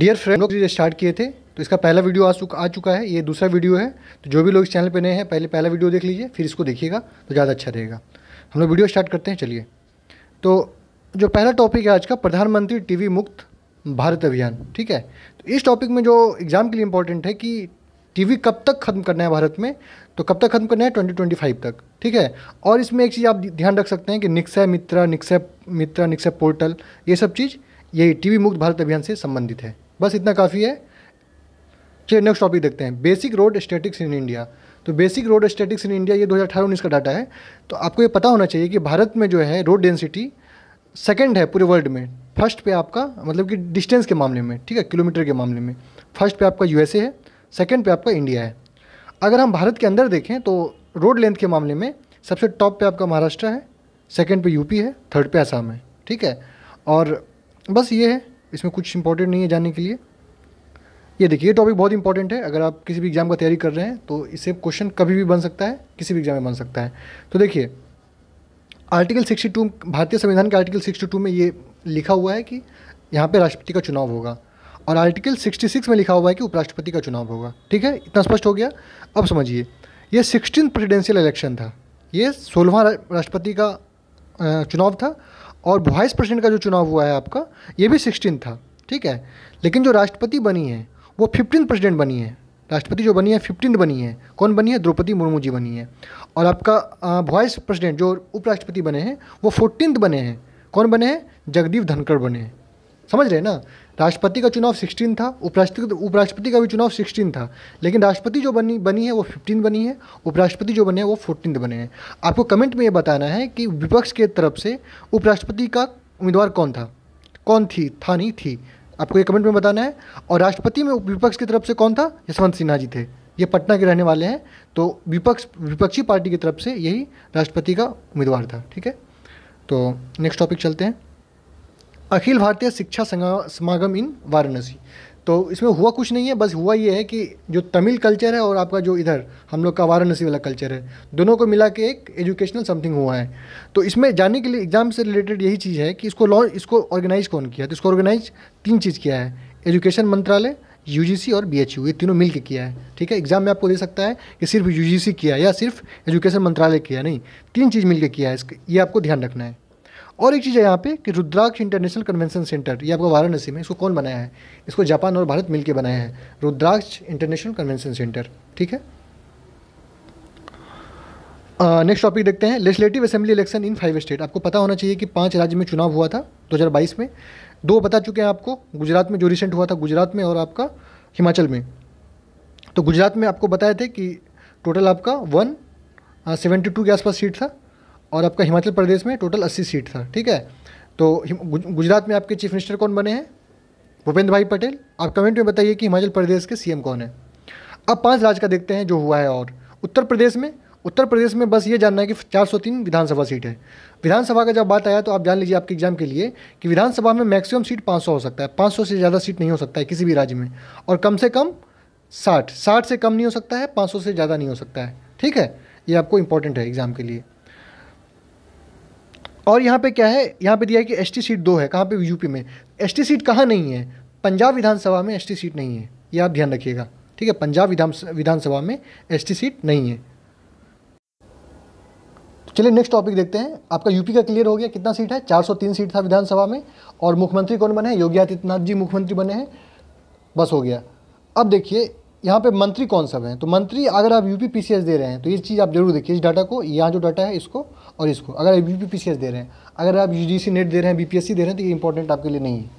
dear friend लोग start किए थे तो इसका पहला वीडियो आ चुका आ चुका है ये दूसरा वीडियो है तो जो भी लोग इस चैनल पर नए हैं पहले पहला वीडियो देख लीजिए फिर इसको देखिएगा तो ज़्यादा अच्छा रहेगा हम लोग वीडियो स्टार्ट करते हैं चलिए तो जो पहला टॉपिक है आज का प्रधानमंत्री टी मुक्त भारत अभियान ठीक है तो इस टॉपिक में जो एग्ज़ाम के लिए इंपॉर्टेंट है कि टी कब तक ख़त्म करना है भारत में तो कब तक ख़त्म करना है ट्वेंटी तक ठीक है और इसमें एक चीज़ आप ध्यान रख सकते हैं कि निक्सय मित्रा निक्सय मित्रा निक्सय पोर्टल ये सब चीज़ ये टीवी मुक्त भारत अभियान से संबंधित है बस इतना काफ़ी है चलिए नेक्स्ट टॉपिक देखते हैं basic road statistics in India तो basic road statistics in India ये दो हज़ार अठारह उन्नीस का डाटा है तो आपको ये पता होना चाहिए कि भारत में जो है रोड डेंसिटी सेकेंड है पूरे वर्ल्ड में फर्स्ट पे आपका मतलब कि डिस्टेंस के मामले में ठीक है किलोमीटर के मामले में फर्स्ट पे आपका यूएसए है सेकेंड पे आपका इंडिया है अगर हम भारत के अंदर देखें तो रोड लेंथ के मामले में सबसे टॉप पे आपका महाराष्ट्र है सेकेंड पे यूपी है थर्ड पे आसाम है ठीक है और बस ये है इसमें कुछ इंपॉर्टेंट नहीं है जानने के लिए ये देखिए ये टॉपिक बहुत इंपॉर्टेंट है अगर आप किसी भी एग्ज़ाम का तैयारी कर रहे हैं तो इससे क्वेश्चन कभी भी बन सकता है किसी भी एग्ज़ाम में बन सकता है तो देखिए आर्टिकल 62 भारतीय संविधान के आर्टिकल 62 में ये लिखा हुआ है कि यहाँ पे राष्ट्रपति का चुनाव होगा और आर्टिकल 66 में लिखा हुआ है कि उपराष्ट्रपति का चुनाव होगा ठीक है इतना स्पष्ट हो गया अब समझिए ये सिक्सटीन प्रेसिडेंशियल इलेक्शन था ये सोलवा राष्ट्रपति का चुनाव था और वाइस प्रेसिडेंट का जो चुनाव हुआ है आपका ये भी सिक्सटीन था ठीक है लेकिन जो राष्ट्रपति बनी है वो फिफ्टीन प्रेसिडेंट बनी है राष्ट्रपति जो बनी है फिफ्टीन बनी है कौन बनी है द्रौपदी मुर्मू जी बनी है और आपका वाइस प्रेसिडेंट जो उपराष्ट्रपति बने हैं वो फोर्टीन बने हैं कौन बने हैं जगदीप धनखड़ बने हैं समझ रहे हैं ना राष्ट्रपति का चुनाव सिक्सटीन था उपराष्ट्रपति उपराष्ट्रपति का भी चुनाव सिक्सटीन था लेकिन राष्ट्रपति जो बनी बनी है वो फिफ्टीन बनी है उपराष्ट्रपति जो बने हैं वो फोर्टीन बने हैं आपको कमेंट में ये बताना है कि विपक्ष के तरफ से उपराष्ट्रपति का उम्मीदवार कौन था कौन थी था नहीं थी आपको ये कमेंट में बताना है और राष्ट्रपति में विपक्ष की तरफ से कौन था यशवंत सिन्हा जी थे ये पटना के रहने वाले हैं तो विपक्ष विपक्षी पार्टी की तरफ से यही राष्ट्रपति का उम्मीदवार था ठीक है तो नेक्स्ट टॉपिक चलते हैं अखिल भारतीय शिक्षा समागम इन वाराणसी तो इसमें हुआ कुछ नहीं है बस हुआ ये है कि जो तमिल कल्चर है और आपका जो इधर हम लोग का वाराणसी वाला कल्चर है दोनों को मिला के एक एजुकेशनल समथिंग हुआ है तो इसमें जाने के लिए एग्ज़ाम से रिलेटेड यही चीज़ है कि इसको लॉन्च इसको ऑर्गेनाइज़ कौन किया तो इसको ऑर्गेनाइज तीन चीज़ किया है एजुकेशन मंत्रालय यू और यू ये तीनों मिल के किया है ठीक है एग्जाम में आपको दे सकता है कि सिर्फ यू किया या सिर्फ एजुकेशन मंत्रालय किया नहीं तीन चीज़ मिल के किया है ये आपको ध्यान रखना है और एक चीज़ है यहाँ पे कि रुद्राक्ष इंटरनेशनल कन्वेंशन सेंटर ये आपको वाराणसी में इसको कौन बनाया है इसको जापान और भारत मिलकर बनाया है रुद्राक्ष इंटरनेशनल कन्वेंशन सेंटर ठीक है नेक्स्ट टॉपिक देखते हैं legislative assembly election in five state आपको पता होना चाहिए कि पांच राज्य में चुनाव हुआ था 2022 में दो बता चुके हैं आपको गुजरात में जो रिसेंट हुआ था गुजरात में और आपका हिमाचल में तो गुजरात में आपको बताए थे कि टोटल आपका वन सेवेंटी टू के आसपास सीट था और आपका हिमाचल प्रदेश में टोटल अस्सी सीट था ठीक है तो गुजरात में आपके चीफ मिनिस्टर कौन बने हैं भूपेंद्र भाई पटेल आप कमेंट में बताइए कि हिमाचल प्रदेश के सीएम कौन है अब पांच राज्य का देखते हैं जो हुआ है और उत्तर प्रदेश में उत्तर प्रदेश में बस ये जानना है कि 403 विधानसभा सीट है विधानसभा का जब बात आया तो आप जान लीजिए आपके एग्जाम के लिए कि विधानसभा में मैक्सिमम सीट 500 हो सकता है 500 से ज़्यादा सीट नहीं हो सकता है किसी भी राज्य में और कम से कम 60 60 से कम नहीं हो सकता है 500 से ज़्यादा नहीं हो सकता है ठीक है ये आपको इंपॉर्टेंट है एग्ज़ाम के लिए और यहाँ पे क्या है यहाँ पे दिया है कि एसटी सीट दो है कहाँ पे यूपी में एसटी सीट कहाँ नहीं है पंजाब विधानसभा में एसटी सीट नहीं है ये आप ध्यान रखिएगा ठीक है पंजाब विधान विधानसभा में एसटी सीट नहीं है चलिए नेक्स्ट टॉपिक देखते हैं आपका यूपी का क्लियर हो गया कितना सीट है 403 सीट था विधानसभा में और मुख्यमंत्री कौन बने हैं योगी आदित्यनाथ जी मुख्यमंत्री बने हैं बस हो गया अब देखिए यहाँ पे मंत्री कौन सब हैं तो मंत्री अगर आप यू पी दे रहे हैं तो ये चीज़ आप जरूर देखिए इस डाटा को यहाँ जो डाटा है इसको और इसको अगर आप यू पी दे रहे हैं अगर आप यू नेट दे रहे हैं बी दे रहे हैं तो ये इंपॉर्टेंट आपके लिए नहीं है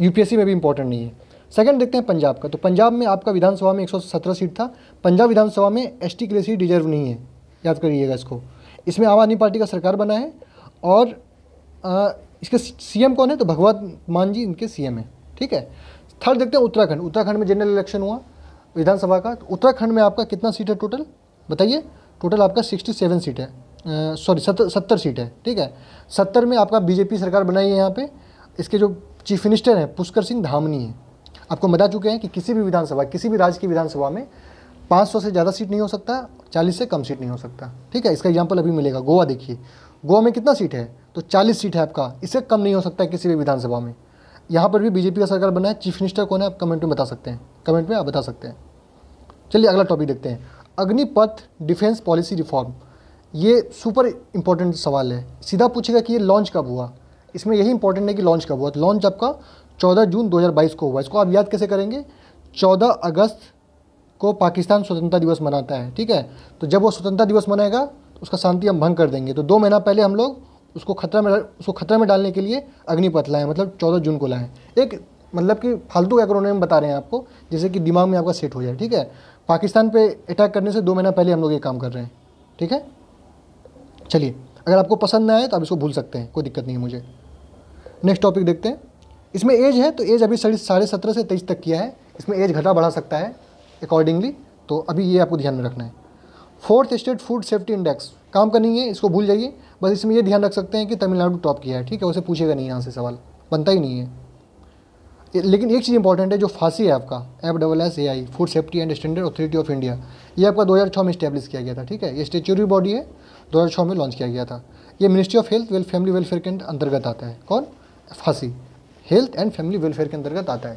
यू में भी इंपॉर्टेंट नहीं है सेकंड देखते हैं पंजाब का तो पंजाब में आपका विधानसभा में एक सीट था पंजाब विधानसभा में एस के लिए सीट डिजर्व नहीं है याद करिएगा इसको इसमें आम आदमी पार्टी का सरकार बना है और इसके सी कौन है तो भगवत मान जी इनके सी हैं ठीक है थर्ड देखते हैं उत्तराखंड उत्तराखंड में जनरल इलेक्शन हुआ विधानसभा का तो उत्तराखंड में आपका कितना सीट है टोटल बताइए टोटल आपका सिक्सटी सेवन सीट है सॉरी सत्तर सत्तर सीट है ठीक है सत्तर में आपका बीजेपी सरकार बनाई है यहाँ पे इसके जो चीफ मिनिस्टर हैं पुष्कर सिंह धामनी है आपको बता चुके हैं कि किसी भी विधानसभा किसी भी राज्य की विधानसभा में 500 से ज़्यादा सीट नहीं हो सकता 40 से कम सीट नहीं हो सकता ठीक है इसका एग्जाम्पल अभी मिलेगा गोवा देखिए गोवा में कितना सीट है तो चालीस सीट है आपका इससे कम नहीं हो सकता है किसी भी विधानसभा में यहाँ पर भी बीजेपी का सरकार बना है चीफ मिनिस्टर कौन है आप कमेंट में बता सकते हैं कमेंट में आप बता सकते हैं चलिए अगला टॉपिक देखते हैं अग्निपथ डिफेंस पॉलिसी रिफॉर्म ये सुपर इंपॉर्टेंट सवाल है सीधा पूछेगा कि ये लॉन्च कब हुआ इसमें यही इंपॉर्टेंट है कि लॉन्च कब हुआ तो लॉन्च आपका 14 जून 2022 को हुआ इसको आप याद कैसे करेंगे 14 अगस्त को पाकिस्तान स्वतंत्रता दिवस मनाता है ठीक है तो जब वो स्वतंत्रता दिवस मनाएगा तो उसका शांति हम भंग कर देंगे तो दो महीना पहले हम लोग उसको खतरा में उसको खतरा में डालने के लिए अग्निपथ लाएँ मतलब चौदह जून को लाएँ एक मतलब कि फालतू एक्रोनियम बता रहे हैं आपको जैसे कि दिमाग में आपका सेट हो जाए ठीक है पाकिस्तान पे अटैक करने से दो महीना पहले हम लोग ये काम कर रहे हैं ठीक है चलिए अगर आपको पसंद ना आए तो आप इसको भूल सकते हैं कोई दिक्कत नहीं है मुझे नेक्स्ट टॉपिक देखते हैं इसमें एज है तो एज अभी साढ़े सत्रह से तेईस तक किया है इसमें एज घटा बढ़ा सकता है अकॉर्डिंगली तो अभी ये आपको ध्यान में रखना है fourth state food safety index काम का नहीं है इसको भूल जाइए बस इसमें ये ध्यान रख सकते हैं कि तमिलनाडु टॉप किया है ठीक है उसे पूछेगा नहीं यहाँ से सवाल बनता ही नहीं है लेकिन एक चीज़ इंपॉर्टेंट है जो फांसी है आपका F double S A I food safety and standard authority of India ये आपका 2006 में स्टैब्लिश किया गया था ठीक है ये स्टेचुरी बॉडी है 2006 में लॉन्च किया गया था ये ministry of health well family welfare के अंतर्गत आता है कौन फांसी हेल्थ एंड फैमिली वेलफेयर के अंतर्गत आता है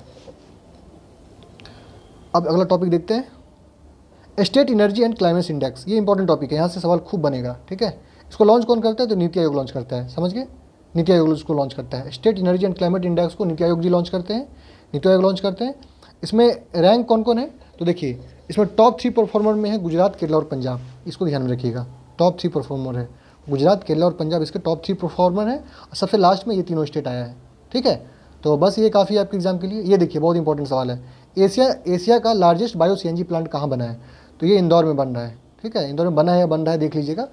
अब अगला टॉपिक देखते हैं state energy and climate index ये इंपॉर्टेंट टॉपिक है यहाँ से सवाल खूब बनेगा ठीक है इसको लॉन्च कौन करता है तो नीति आयोग लॉन्च करता है समझ गए नीति आयोग उसको लॉन्च करता है state energy and climate index को नीति आयोग जी लॉन्च करते हैं नीति आयोग लॉन्च करते हैं इसमें रैंक कौन कौन है तो देखिए इसमें टॉप थ्री परफॉर्मर में है गुजरात केरला और पंजाब इसको ध्यान में रखिएगा टॉप थ्री परफॉर्मर है गुजरात केरला और पंजाब इसके टॉप थ्री परफॉर्मर हैं और सबसे लास्ट में ये तीनों स्टेट आया है ठीक है तो बस ये काफ़ी आपके एग्जाम के लिए ये देखिए बहुत इंपॉर्टेंट सवाल है एशिया एशिया का लार्जेस्ट बायो सी प्लांट कहाँ बना है तो ये इंदौर में बन रहा है ठीक है इंदौर में बना है या बन रहा है देख लीजिएगा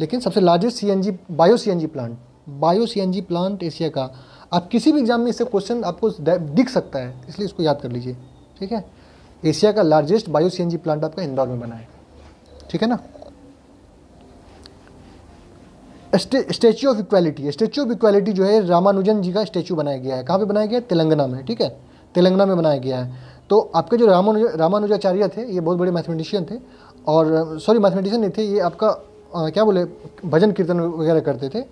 लेकिन सबसे largest C bio C plant bio C plant Asia का आप किसी भी एग्जाम में इससे क्वेश्चन आपको दिख सकता है इसलिए इसको याद कर लीजिए ठीक है एशिया का लार्जेस्ट बायो सी प्लांट आपका इंदौर में बना है ठीक है ना statue of equality statue of equality जो है रामानुजन जी का स्टेच्यू बनाया गया है कहाँ पे बनाया गया है तेलंगाना में ठीक है तेलंगाना में बनाया गया है तो आपके जो रामानुज रामानुजाचार्य थे ये बहुत बड़े मैथमेटिशियन थे और सॉरी मैथमेटिशियन नहीं थे ये आपका आ, क्या बोले भजन कीर्तन वगैरह करते थे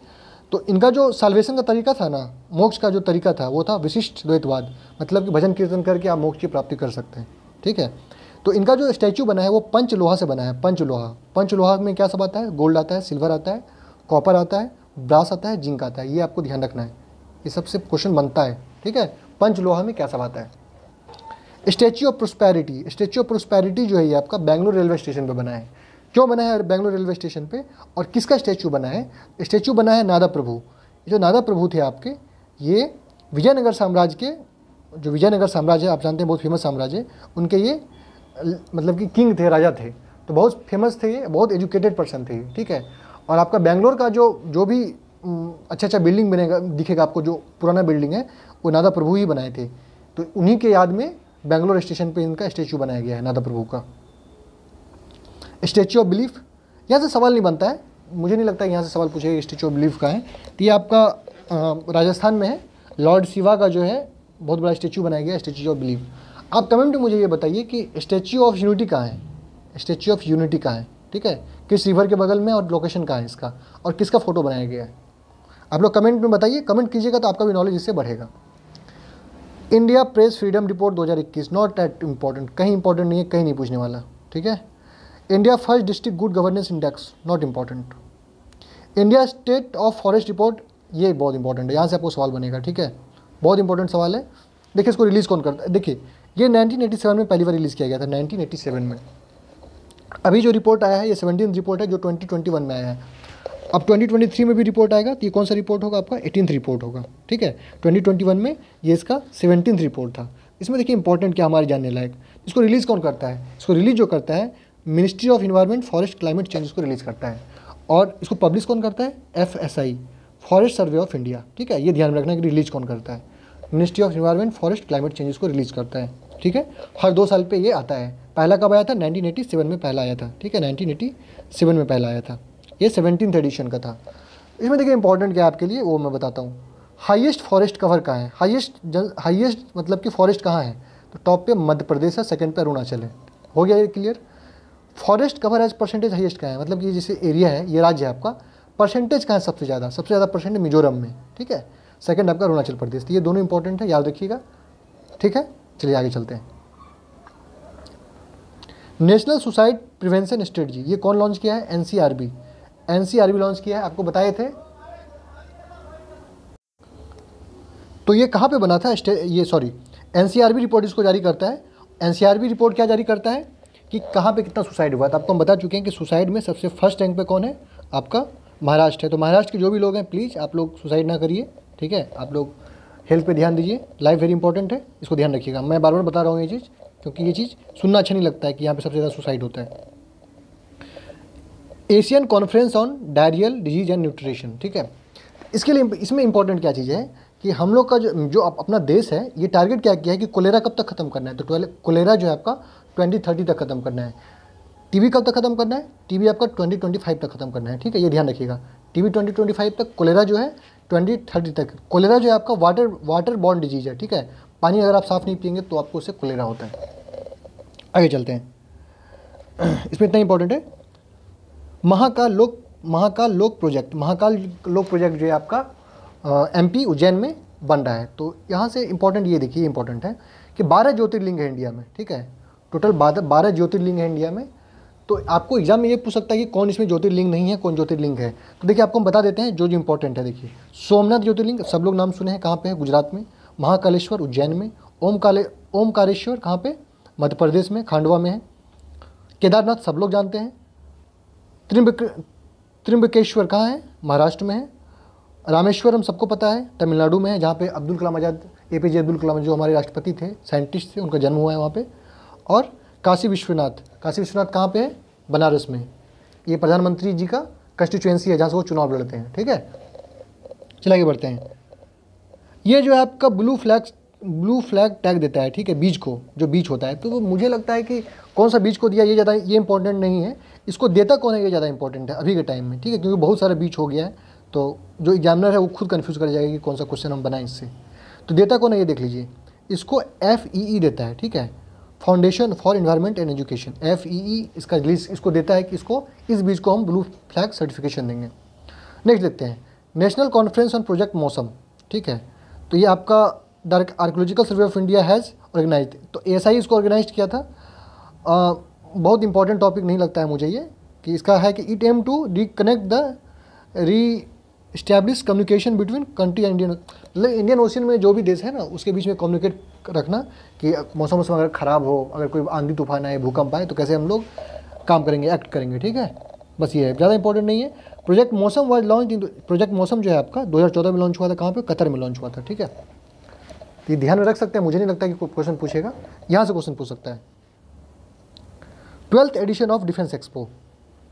तो इनका जो साल्वेशन का तरीका था ना मोक्ष का जो तरीका था वो था विशिष्ट द्वैतवाद मतलब कि भजन कीर्तन करके आप मोक्ष की प्राप्ति कर सकते हैं ठीक है तो इनका जो स्टैचू बना है वो पंच लोहा से बना है पंच लोहा पंच लोहा में क्या सब आता है गोल्ड आता है सिल्वर आता है कॉपर आता है ब्रास आता है जिंक आता है ये आपको ध्यान रखना है ये सबसे क्वेश्चन बनता है ठीक है पंच लोहा में क्या सब आता है statue of prosperity statue of prosperity जो है ये आपका बैंगलोर रेलवे स्टेशन पर बना है क्यों बना है बेंगलोर रेलवे स्टेशन पे और किसका स्टैचू बना है स्टैचू बना है नादा प्रभु जो नादा प्रभु थे आपके ये विजयनगर साम्राज्य के जो विजयनगर साम्राज्य है आप जानते हैं बहुत फेमस साम्राज्य है उनके ये मतलब कि किंग थे राजा थे तो बहुत फेमस थे ये बहुत एजुकेटेड पर्सन थे ठीक है और आपका बेंगलोर का जो जो भी अच्छा अच्छा बिल्डिंग बनेगा दिखेगा आपको जो पुराना बिल्डिंग है वो नादा प्रभु ही बनाए थे तो उन्हीं के याद में बेंगलोर स्टेशन पे इनका स्टैचू बनाया गया है नादा प्रभु का स्टेचू ऑफ बिलीफ यहाँ से सवाल नहीं बनता है मुझे नहीं लगता यहाँ से सवाल पूछेगा स्टेचू ऑफ बिलीफ का है तो ये आपका राजस्थान में है लॉर्ड शिवा का जो है बहुत बड़ा स्टेचू बनाया गया स्टेचू ऑफ बिलीफ आप कमेंट में मुझे ये बताइए कि स्टेचू ऑफ यूनिटी कहाँ है स्टेचू ऑफ यूनिटी कहाँ है ठीक है किस रिवर के बगल में और लोकेशन कहाँ है इसका और किसका फ़ोटो बनाया गया है आप लोग कमेंट में बताइए कमेंट कीजिएगा तो आपका भी नॉलेज इससे बढ़ेगा India press freedom report 2021 not that important कहीं इंपॉर्टेंट नहीं है कहीं नहीं पूछने वाला ठीक है India first district good governance index not important India state of forest report ये बहुत इंपॉर्टेंट है यहाँ से आपको सवाल बनेगा ठीक है बहुत इंपॉर्टेंट सवाल है देखिए इसको रिलीज़ कौन करता है देखिए ये 1987 में पहली बार रिलीज़ किया गया था 1987 में अभी जो रिपोर्ट आया है ये सेवनटीन रिपोर्ट है जो 2021 में आया है अब 2023 में भी रिपोर्ट आएगा तो ये कौन सा रिपोर्ट होगा आपका एटीन रिपोर्ट होगा ठीक है 2021 में ये इसका सेवनटीन रिपोर्ट था इसमें देखिए इंपॉर्टेंट क्या हमारे जानने लायक इसको रिलीज़ कौन करता है इसको रिलीज़ जो करता है ministry of environment forest climate change को रिलीज़ करता है और इसको पब्लिश कौन करता है F S I forest survey of India ठीक है ये ध्यान में रखना कि रिलीज कौन करता है ministry of environment forest climate changes को रिलीज करता है ठीक है हर दो साल पे ये आता है पहला कब आया था 1987 में पहला आया था ठीक है 1987 में पहला आया था ये सेवनटीन एडिशन का था इसमें देखिए इंपॉर्टेंट क्या है आपके लिए वो मैं बताता हूँ हाइएस्ट फॉरेस्ट कवर कहाँ है हाइएस्ट हाइएस्ट मतलब कि फॉरेस्ट कहाँ है तो टॉप पे मध्य प्रदेश है सेकेंड पे अरुणाचल है हो गया ये clear forest cover as percentage highest कहाँ है मतलब कि जैसे एरिया है ये राज्य है आपका परसेंटेज कहाँ है सबसे ज़्यादा सबसे ज़्यादा परसेंट मिजोरम में ठीक है सेकेंड आपका अरुणाचल प्रदेश तो ये दोनों इंपॉर्टेंट है याद रखिएगा ठीक है चलिए आगे चलते हैं नेशनल सुसाइड प्रिवेंशन स्ट्रेटजी ये कौन लॉन्च किया है एनसीआरबी एनसीआरबी लॉन्च किया है आपको बताए थे तो ये कहाँ पे बना था ये सॉरी एनसीआरबी रिपोर्ट इसको जारी करता है एनसीआरबी रिपोर्ट क्या जारी करता है कि कहाँ पे कितना सुसाइड हुआ था तो आपको तो हम बता चुके हैं कि सुसाइड में सबसे फर्स्ट रैंक पे कौन है आपका महाराष्ट्र है तो महाराष्ट्र के जो भी लोग हैं प्लीज़ आप लोग सुसाइड ना करिए ठीक है आप लोग हेल्थ पे ध्यान दीजिए लाइफ वेरी इंपॉर्टेंट है इसको ध्यान रखिएगा मैं बार बार बता रहा हूँ ये चीज़ क्योंकि ये चीज़ सुनना अच्छा नहीं लगता है कि यहाँ पर सबसे ज़्यादा सुसाइड होता है Asian conference on diarrhoeal disease and nutrition ठीक है इसके लिए इसमें इंपॉर्टेंट क्या चीज़ है कि हम लोग का जो जो अपना देश है ये टारगेट क्या किया है कि कोलेरा कब तक खत्म करना है तो कोलेरा जो है आपका ट्वेंटी थर्टी तक खत्म करना है टीबी कब तक खत्म करना है टीबी आपका ट्वेंटी ट्वेंटी फाइव तक खत्म करना है ठीक है ये ध्यान रखिएगा टीबी ट्वेंटी ट्वेंटी फाइव तक कोलेरा जो है ट्वेंटी थर्टी तक कोलेरा जो है आपका वाटर वाटर बॉर्न डिजीज है ठीक है पानी अगर आप साफ़ नहीं पियेंगे तो आपको उससे कोलेरा होता है आगे चलते हैं इसमें इतना इंपॉर्टेंट है महाकाल लोक महाकाल लोक प्रोजेक्ट महाकाल लोक प्रोजेक्ट जो है आपका एमपी उज्जैन में बन रहा है तो यहाँ से इंपॉर्टेंट ये देखिए इंपॉर्टेंट है कि बारह ज्योतिर्लिंग है इंडिया में ठीक है टोटल बारह ज्योतिर्लिंग है इंडिया में तो आपको एग्जाम में ये पूछ सकता है कि कौन इसमें ज्योतिर्लिंग नहीं है कौन ज्योतिर्लिंग है तो देखिए आपको हम बता देते हैं जो जो इंपॉर्टेंट है देखिए सोमनाथ ज्योतिर्लिंग सब लोग नाम सुने हैं कहाँ पे है गुजरात में महाकालेश्वर उज्जैन में ओम काले ओमकारेश्वर कहाँ पे मध्य प्रदेश में खांडवा में है केदारनाथ सब लोग जानते हैं त्रिम्बक त्रिम्बकेश्वर कहाँ है महाराष्ट्र में है रामेश्वर हम सबको पता है तमिलनाडु में है जहाँ पे Abdul Kalam Azad A P J Abdul Kalam जो हमारे राष्ट्रपति थे साइंटिस्ट थे उनका जन्म हुआ है वहाँ पे और काशी विश्वनाथ काशी विश्वनाथ कहाँ पे है बनारस में ये प्रधानमंत्री जी का कंस्टिट्यूएंसी है जहाँ से वो चुनाव लड़ते हैं ठीक है चल आगे बढ़ते हैं ये जो है आपका blue flag blue flag tag देता है ठीक है बीज को जो बीज होता है तो वो मुझे लगता है कि कौन सा बीज को दिया ये ज़्यादा ये इंपॉर्टेंट नहीं है इसको देता कौन है ये ज़्यादा इंपॉर्टेंट है अभी के टाइम में ठीक है क्योंकि बहुत सारा बीज हो गया है तो जो एग्जामिनर है वो खुद कन्फ्यूज़ कर जाएगा कि कौन सा क्वेश्चन हम बनाएं इससे तो देता कौन है ये देख लीजिए इसको एफ ई ई देता है ठीक है foundation for environment and education F E E इसका रिलीज इसको देता है कि इसको इस बीज को हम ब्लू फ्लैग सर्टिफिकेशन देंगे नेक्स्ट देखते हैं नेशनल कॉन्फ्रेंस ऑन प्रोजेक्ट मौसम ठीक है तो ये आपका direct archaeological survey of India has organise तो ए इसको ऑर्गेनाइज किया था आ, बहुत इंपॉर्टेंट टॉपिक नहीं लगता है मुझे ये कि इसका है कि it aim to reconnect the reestablish communication between country and Indian मतलब इंडियन ओशियन में जो भी देश है ना उसके बीच में कम्युनिकेट रखना कि मौसम मौसम अगर ख़राब हो अगर कोई आंधी तूफान आए भूकंप आए तो कैसे हम लोग काम करेंगे एक्ट करेंगे ठीक है बस ये है ज़्यादा इंपॉर्टेंट नहीं है प्रोजेक्ट मौसम वर्ल्ड लॉन्च प्रोजेक्ट मौसम जो है आपका चौदह में लॉन्च हुआ था कहाँ पर कतर में लॉन्च हुआ था ठीक है तो ये ध्यान में रख सकते हैं मुझे नहीं लगता कि क्वेश्चन पूछेगा यहाँ से क्वेश्चन पूछ सकता है twelfth edition of defence expo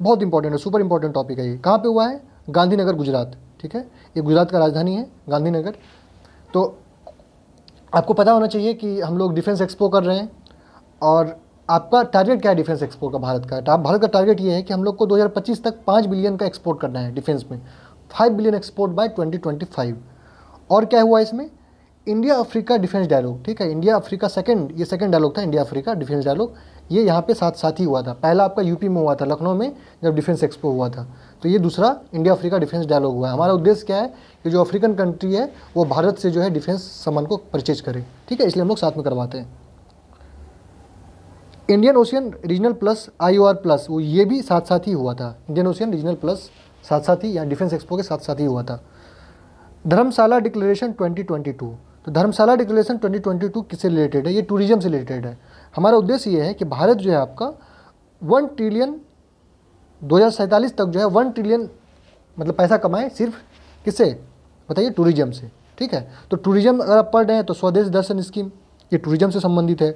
बहुत इंपॉर्टेंट है सुपर इंपॉर्टेंट टॉपिक है ये कहाँ पर हुआ है गांधीनगर गुजरात ठीक है ये गुजरात का राजधानी है गांधीनगर तो आपको पता होना चाहिए कि हम लोग डिफेंस एक्सपो कर रहे हैं और आपका टारगेट क्या है डिफेंस एक्सपो का भारत का भारत का टारगेट ये है कि हम लोग को 2025 तक 5 बिलियन का एक्सपोर्ट करना है डिफेंस में 5 बिलियन एक्सपोर्ट बाय 2025 और क्या हुआ इसमें इंडिया अफ्रीका डिफेंस डायलॉग ठीक है इंडिया अफ्रीका सेकंड ये सेकंड डायलॉग था इंडिया अफ्रीका डिफेंस डायलॉग ये यहाँ पे साथ साथ ही हुआ था पहला आपका यूपी में हुआ था लखनऊ में जब डिफेंस एक्सपो हुआ था तो ये दूसरा इंडिया अफ्रीका डिफेंस डायलॉग हुआ है हमारा उद्देश्य क्या है कि जो अफ्रीकन कंट्री है वो भारत से जो है डिफेंस सामान को परचेज करे ठीक है इसलिए हम लोग साथ में करवाते हैं Indian ocean regional plus I plus वो ये भी साथ साथ ही हुआ था इंडियन ओशियन रीजनल प्लस साथ साथ ही या डिफेंस एक्सपो के साथ साथ ही हुआ था धर्मशाला डिक्लेरेशन 2022 तो धर्मशाला डिक्लेरेशन 2022 किससे रिलेटेड है ये टूरिज्म से रिलेटेड है हमारा उद्देश्य ये है कि भारत जो है आपका वन ट्रिलियन दो तक जो है वन ट्रिलियन मतलब पैसा कमाए सिर्फ किससे बताइए टूरिज्म से ठीक है तो टूरिज्म अगर आप पढ़ रहे हैं तो स्वदेश दर्शन स्कीम ये टूरिज्म से संबंधित है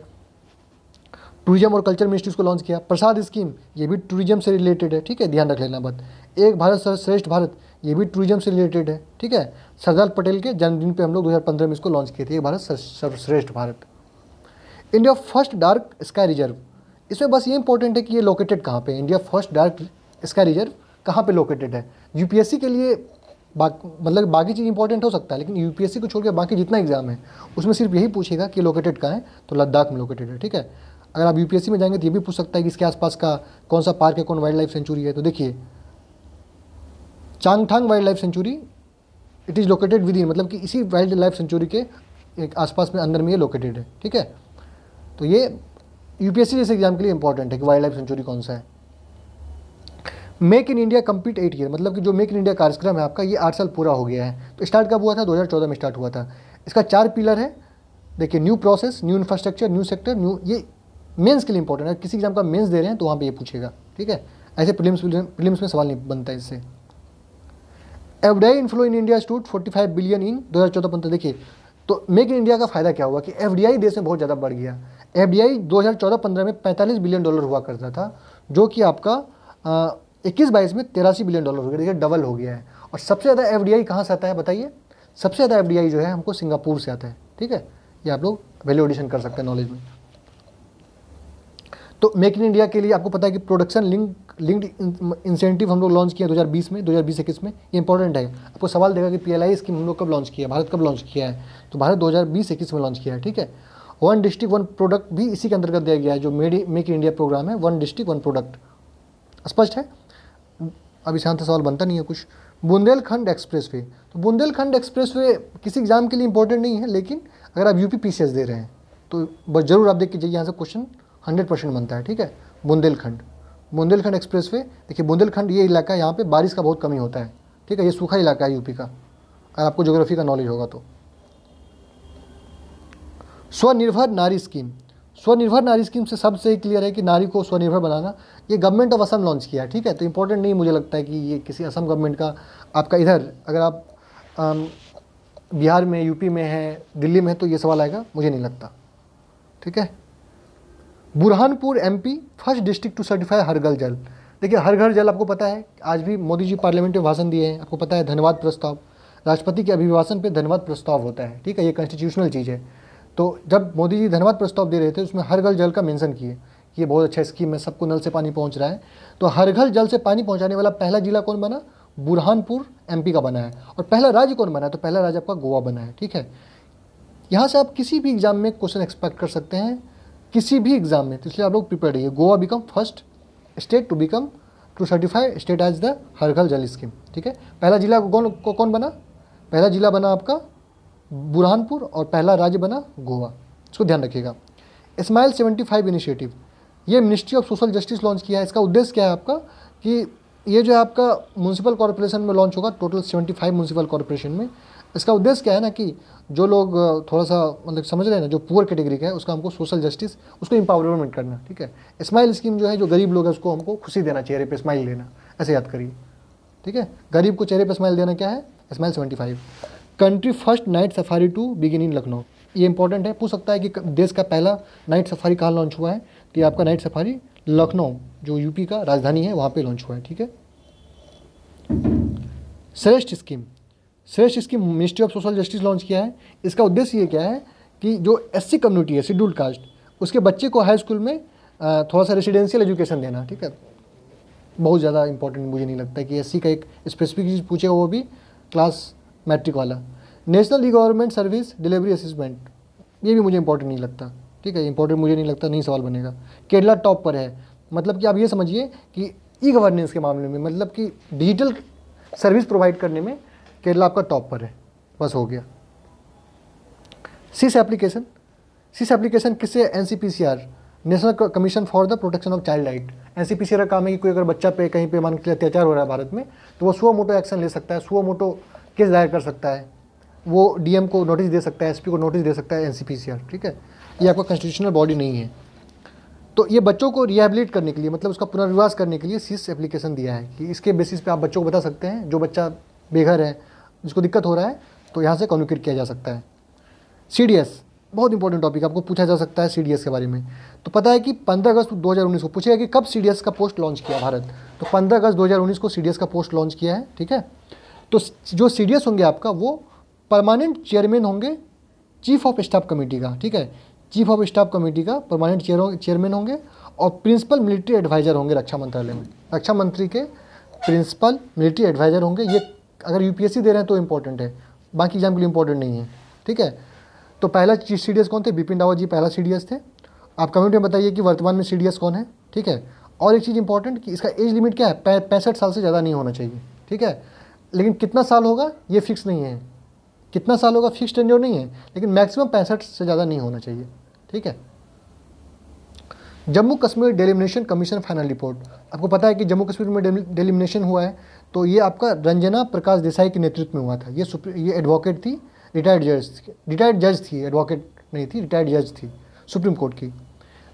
टूरिज्म और कल्चर मिनिस्ट्री को लॉन्च किया प्रसाद स्कीम ये भी टूरिज्म से रिलेटेड है ठीक है ध्यान रख लेना बात एक भारत श्रेष्ठ भारत ये भी टूरिज्म से रिलेटेड है ठीक है सरदार पटेल के जन्मदिन पे हम लोग 2015 में इसको लॉन्च किए थे एक भारत सर्वश्रेष्ठ Bharat India first dark sky reserve इसमें बस ये इंपॉर्टेंट है कि ये लोकेटेड कहाँ पे इंडिया फर्स्ट डार्क इसका रिजर्व कहाँ पे लोकेटेड है यूपीएससी के लिए बा, मतलब बाकी चीज़ इंपॉर्टेंट हो सकता है लेकिन यूपीएससी को छोड़ के बाकी जितना एग्जाम है उसमें सिर्फ यही पूछेगा कि लोकेटेड कहाँ है तो लद्दाख में लोकेटेड है ठीक है अगर आप यूपीएससी में जाएंगे तो ये भी पूछ सकता है कि इसके आसपास का कौन सा पार्क है कौन वाइल्ड लाइफ सेंचुरी है तो देखिए Changthang wild life sanctuary it is located within मतलब कि इसी वाइल्ड लाइफ सेंचुरी के एक आसपास में अंदर में ये लोकेटेड है ठीक है तो ये यूपीएससी जैसे एग्जाम के लिए इंपॉर्टेंट है कि वाइल्ड लाइफ सेंचुरी कौन सा है make in India complete eight year मतलब कि जो मेक इन इंडिया कार्यक्रम है आपका ये आठ साल पूरा हो गया है तो स्टार्ट कब हुआ था 2014 में स्टार्ट हुआ था इसका चार पिलर है देखिए new process new infrastructure new sector new ये मेंस के लिए इंपॉर्टेंट है किसी एग्जाम का मेंस दे रहे हैं तो वहाँ पे ये पूछेगा ठीक है ऐसे प्रीलिम्स प्रीलिम्स में सवाल नहीं बनता इससे एवडे इनफ्लो इन इंडिया स्टूट फाइव बिलियन इन दो हज़ार चौदह पंद्रह देखिए तो मेक इन इंडिया का फायदा क्या हुआ कि एफ देश में बहुत ज़्यादा बढ़ गया एफ डी चौदह पंद्रह में पैंतालीस बिलियन डॉलर हुआ करता था जो कि आपका इक्कीस बाईस में तिरासी बिलियन डॉलर हो गया देखिए डबल हो गया है और सबसे ज़्यादा एफ डी से आता है बताइए सबसे ज़्यादा एफ जो है हमको सिंगापुर से आता है ठीक है ये आप लोग वैल्यू एडिशन कर सकते हैं नॉलेज में तो मेक इन इंडिया के लिए आपको पता है कि प्रोडक्शन लिंक लिंक्ड इंसेंटिव हम लोग लॉन्च किया 2020 में 2021 इक्कीस में ये इंपॉर्टेंट है आपको सवाल देगा कि पीएलआई स्कीम हम लोग कब लॉन्च किया भारत कब लॉन्च किया है तो भारत 2020 इक्कीस में लॉन्च किया है ठीक है वन डिस्ट्रिक्ट वन प्रोडक्ट भी इसी के अंतर्गत दिया गया है जो made make in India programme है वन डिस्ट्रिक्ट वन प्रोडक्ट स्पष्ट है अब शांत सवाल बनता नहीं है कुछ बुंदेलखंड एक्सप्रेस वे तो बुंदेलखंड एक्सप्रेस वे किसी एग्ज़ाम के लिए इंपॉर्टेंट नहीं है लेकिन अगर आप यूपी पी दे रहे हैं तो बस ज़रूर आप देख के यहाँ से क्वेश्चन हंड्रेड परसेंट बनता है ठीक है बुंदेलखंड बुंदेलखंड एक्सप्रेस वे देखिए बुंदेलखंड ये इलाका है यहाँ पर बारिश का बहुत कमी होता है ठीक है ये सूखा इलाका है यूपी का अगर आपको जोग्राफी का नॉलेज होगा तो स्वनिर्भर नारी स्कीम स्वनिर्भर नारी स्कीम से सबसे क्लियर है कि नारी को स्वनिर्भर बनाना ये गवर्नमेंट ऑफ असम लॉन्च किया है ठीक है तो इंपॉर्टेंट नहीं मुझे लगता है कि ये किसी असम गवर्नमेंट का आपका इधर अगर आप बिहार में यूपी में है दिल्ली में है तो ये सवाल आएगा मुझे नहीं लगता ठीक है बुरहानपुर एम first district to certify Har Ghar Jal देखिए हर घर जल आपको पता है आज भी मोदी जी पार्लियामेंट में भाषण दिए हैं आपको पता है धन्यवाद प्रस्ताव राष्ट्रपति के अभिभाषण पे धन्यवाद प्रस्ताव होता है ठीक है ये कॉन्स्टिट्यूशनल चीज़ है तो जब मोदी जी धन्यवाद प्रस्ताव दे रहे थे उसमें हर घर जल का मेंशन किए ये बहुत अच्छा स्कीम है सबको नल से पानी पहुंच रहा है तो हर घर जल से पानी पहुंचाने वाला पहला जिला कौन बना बुरहानपुर एमपी का बना है और पहला राज्य कौन बना है तो पहला राज्य आपका गोवा बना है ठीक है यहाँ से आप किसी भी एग्ज़ाम में क्वेश्चन एक्सपेक्ट कर सकते हैं किसी भी एग्ज़ाम में तो इसलिए आप लोग प्रिपेयर रहिए Goa become first state to become to certify state as the Har Ghar Jal scheme ठीक है पहला जिला कौन कौन बना पहला जिला बना आपका बुरहानपुर और पहला राज्य बना गोवा इसको ध्यान रखिएगा इस्माइल 75 इनिशिएटिव ये ministry of social justice launch किया है इसका उद्देश्य क्या है आपका कि ये जो है आपका म्यूनसिपल कॉरपोरेशन में लॉन्च होगा टोटल 75 म्यूनसिपल कॉरपोरेशन में इसका उद्देश्य क्या है ना कि जो लोग थोड़ा सा मतलब समझ रहे हैं ना जो पुअर कैटेगरी का है उसका हमको सोशल जस्टिस उसको इंपावरमेंट करना ठीक है स्माइल स्कीम जो है जो गरीब लोग है उसको हमको खुशी देना चेहरे पर स्माइल देना ऐसे याद करिए ठीक है गरीब को चेहरे पर स्माइल देना क्या है smile seventy five country first night safari to begin in Lucknow ये इंपॉर्टेंट है पूछ सकता है कि देश का पहला नाइट सफारी कहाँ लॉन्च हुआ है तो ये आपका नाइट सफारी लखनऊ जो यूपी का राजधानी है वहाँ पे लॉन्च हुआ है ठीक है Shreshta scheme Shreshta scheme ministry of social justice launch किया है इसका उद्देश्य ये क्या है कि जो एस कम्युनिटी है शेड्यूल कास्ट उसके बच्चे को हाई स्कूल में थोड़ा सा रेसिडेंशियल एजुकेशन देना ठीक है बहुत ज़्यादा इंपॉर्टेंट मुझे नहीं लगता कि एस का एक स्पेसिफिक चीज़ पूछेगा वो भी क्लास मैट्रिक वाला national e governance service delivery assessment ये भी मुझे इंपॉर्टेंट नहीं लगता ठीक है इंपॉर्टेंट मुझे नहीं लगता नहीं सवाल बनेगा केरला टॉप पर है मतलब कि आप ये समझिए कि ई गवर्नेंस के मामले में मतलब कि डिजिटल सर्विस प्रोवाइड करने में केरला आपका टॉप पर है बस हो गया सिस एप्लीकेशन सिस एप्लीकेशन किससे N national commission for the protection of child right N का काम है कि कोई अगर बच्चा पे कहीं पे मान के लिए अत्याचार हो रहा है भारत में तो वो स्व मोटो एक्शन ले सकता है स्व मोटो केस दायर कर सकता है वो डीएम को नोटिस दे सकता है एसपी को नोटिस दे सकता है एनसीपीसीआर ठीक है ये आपका कॉन्स्टिट्यूशनल बॉडी नहीं है तो ये बच्चों को रिहेबिलिट करने के लिए मतलब उसका पुनर्विवास करने के लिए सीस एप्लीकेशन दिया है कि इसके बेसिस पे आप बच्चों को बता सकते हैं जो बच्चा बेघर है जिसको दिक्कत हो रहा है तो यहाँ से कम्युनिकेट किया जा सकता है सी बहुत इंपॉर्टेंट टॉपिक आपको पूछा जा सकता है सी के बारे में तो पता है कि 15 अगस्त 2019 को पूछेगा कि कब सी का पोस्ट लॉन्च किया भारत तो 15 अगस्त 2019 को सी का पोस्ट लॉन्च किया है ठीक है तो जो सी होंगे आपका वो परमानेंट चेयरमैन होंगे चीफ ऑफ स्टाफ कमेटी का ठीक है चीफ ऑफ स्टाफ कमेटी का परमानेंट चेयरमैन होंगे और प्रिंसिपल मिलिट्री एडवाइज़र होंगे रक्षा मंत्रालय में रक्षा मंत्री के प्रिंसिपल मिलिट्री एडवाइज़र होंगे ये अगर यूपीएससी दे रहे हैं तो इम्पोर्टेंट है बाकी एग्जाम के लिए इम्पोर्टेंट नहीं है ठीक है तो पहला चीफ सी कौन थे बिपिन रावत जी पहला सी थे आप कमेंट में बताइए कि वर्तमान में सी कौन है ठीक है और एक चीज़ इंपॉर्टेंट कि इसका एज लिमिट क्या है पैंसठ साल से ज़्यादा नहीं होना चाहिए ठीक है लेकिन कितना साल होगा ये फिक्स नहीं है कितना साल होगा फिक्स टेन्योर नहीं है लेकिन मैक्सिमम पैंसठ से ज़्यादा नहीं होना चाहिए ठीक है Jammu Kashmir delimitation commission final report आपको पता है कि जम्मू कश्मीर में डेलिमिनेशन हुआ है तो ये आपका रंजना प्रकाश देसाई के नेतृत्व में हुआ था ये ये एडवोकेट थी रिटायर्ड जज रिटायर्ड जज थी एडवोकेट नहीं थी रिटायर्ड जज थी सुप्रीम कोर्ट की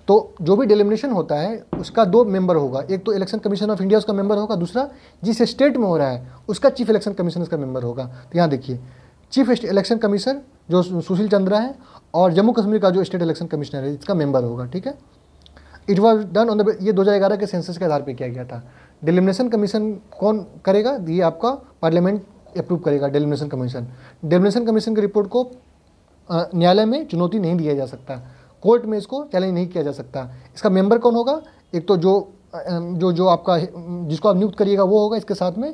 तो जो भी डिलिमिनेशन होता है उसका दो मेंबर होगा एक तो इलेक्शन कमीशन ऑफ इंडिया उसका मेंबर होगा दूसरा जिस स्टेट में हो रहा है उसका चीफ इलेक्शन कमीशन उसका मेंबर होगा तो यहाँ देखिए चीफ इलेक्शन कमीशन जो सुशील चंद्रा है और जम्मू कश्मीर का जो स्टेट इलेक्शन कमिश्नर है इसका मेंबर होगा ठीक है it was done on the ये दो हज़ार ग्यारह के सेंसस के आधार पर किया गया था डिलिमिनेशन कमीशन कौन करेगा ये आपका पार्लियामेंट अप्रूव करेगा डिलिमिनेशन कमीशन डिलिमिनेशन कमीशन की रिपोर्ट को न्यायालय में चुनौती नहीं दिया जा सकता कोर्ट में इसको चैलेंज नहीं किया जा सकता इसका मेंबर कौन होगा एक तो जो जो जो आपका जिसको आप नियुक्त करिएगा वो होगा इसके साथ में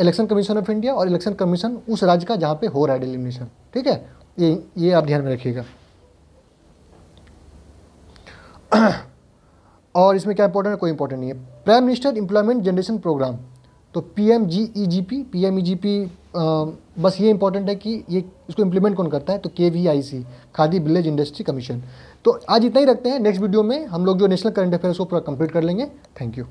इलेक्शन कमीशन ऑफ इंडिया और इलेक्शन कमीशन उस राज्य का जहाँ पे हो रहा है डिलिमिनेशन ठीक है ये ये आप ध्यान में रखिएगा और इसमें क्या इंपॉर्टेंट है कोई इंपॉर्टेंट नहीं है prime minister employment generation programme तो P M G E G P P M E G P बस ये इंपॉर्टेंट है कि ये इसको इंप्लीमेंट कौन करता है तो K V I C Khadi village industry commission तो आज इतना ही रखते हैं नेक्स्ट वीडियो में हम लोग जो नेशनल करंट अफेयर्स को पूरा कंप्लीट कर लेंगे थैंक यू